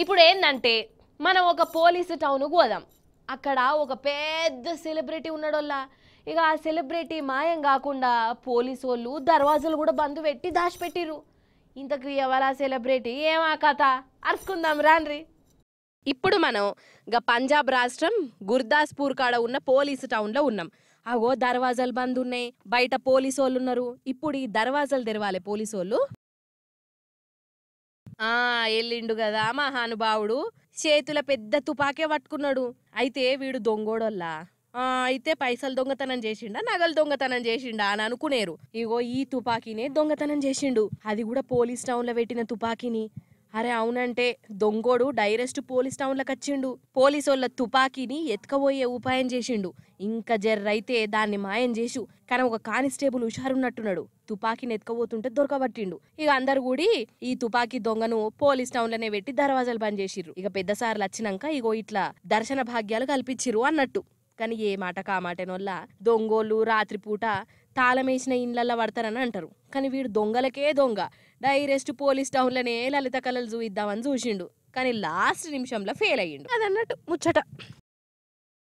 ఇప్పుడు ఏంటంటే మనం ఒక పోలీసు టౌన్కు పోదాం అక్కడ ఒక పెద్ద సెలబ్రిటీ ఉన్నాడోళ్ళ ఇక ఆ సెలబ్రిటీ మాయం కాకుండా పోలీసు వాళ్ళు దర్వాజాలు కూడా బంద్ పెట్టి దాచిపెట్టిరు ఇంతకు ఎవరా సెలబ్రిటీ ఏమా కథ అరుచుకుందాం రాన్రి ఇప్పుడు మనం ఇక పంజాబ్ రాష్ట్రం గుర్దాస్పూర్ కాడ ఉన్న పోలీసు టౌన్లో ఉన్నాం అగో దర్వాజాలు బంద్ ఉన్నాయి బయట పోలీసు వాళ్ళు ఉన్నారు ఇప్పుడు ఈ దర్వాజాలు తెరవాలి పోలీసు వాళ్ళు ఆ ఎల్లిండు కదా మహానుభావుడు చేతుల పెద్ద తుపాకే పట్టుకున్నాడు అయితే వీడు దొంగోడల్లా ఆ అయితే పైసలు దొంగతనం చేసిండా నగలు దొంగతనం చేసిండా అని అనుకునేరు ఇగో ఈ తుపాకీనే దొంగతనం చేసిండు అది కూడా పోలీస్ టౌన్ లో పెట్టిన తుపాకీని అరే అవునంటే దొంగోడు డైరెస్ట్ పోలీస్ టౌన్లకు వచ్చిండు వాళ్ళ తుపాకీని ఎత్తుకబోయే ఉపాయం చేసిండు ఇంకా జర్రైతే దాన్ని మాయం చేసు కానీ ఒక కానిస్టేబుల్ హుషారున్నట్టున్నాడు తుపాకీని ఎత్తుకబోతుంటే దొరకబట్టిండు ఇక అందరు కూడి ఈ తుపాకీ దొంగను పోలీస్ టౌన్ లోనే పెట్టి దర్వాజాలు బంద్ చేసిర్రు ఇక పెద్ద సార్లు వచ్చినాక ఇగో ఇట్లా దర్శన భాగ్యాలు కల్పించిర్రు అన్నట్టు కానీ ఏ మాట కామాటనోళ్ళ దొంగోళ్ళు రాత్రిపూట తాళం వేసిన ఇండ్లల్లో పడతారని అంటారు కానీ వీడు దొంగలకే దొంగ డైరెస్ట్ పోలీస్ టౌన్లోనే లలిత కళలు చూయిద్దామని చూసిండు కానీ లాస్ట్ నిమిషంలో ఫెయిల్ అయ్యిండు అదన్నట్టు ముచ్చట